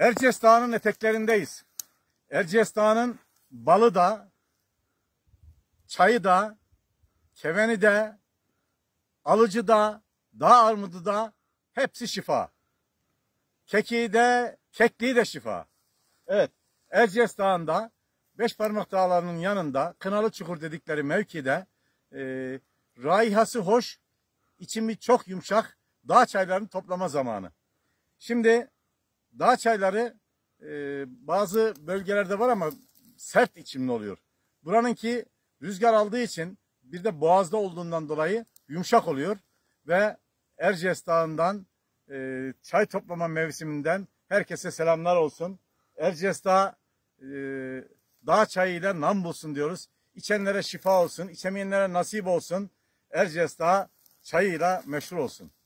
Erciyes Dağı'nın eteklerindeyiz. Erciyes Dağı'nın balı da, çayı da, keveni de, alıcı da, dağ armudu da hepsi şifa. Kekiği de, kekliği de şifa. Evet, Erciyes Dağı'nda, Beş Parmak Dağları'nın yanında, Kınalı Çukur dedikleri mevkide, e, raihası hoş, içimi çok yumuşak, dağ çaylarını toplama zamanı. Şimdi Dağ çayları e, bazı bölgelerde var ama sert içimli oluyor. Buranınki rüzgar aldığı için bir de boğazda olduğundan dolayı yumuşak oluyor ve Erciyes Dağı'ndan e, çay toplama mevsiminden herkese selamlar olsun. Erciyes Dağı e, dağ çayıyla nam bulsun diyoruz. İçenlere şifa olsun, içemeyenlere nasip olsun. Erciyes Dağı çayıyla meşhur olsun.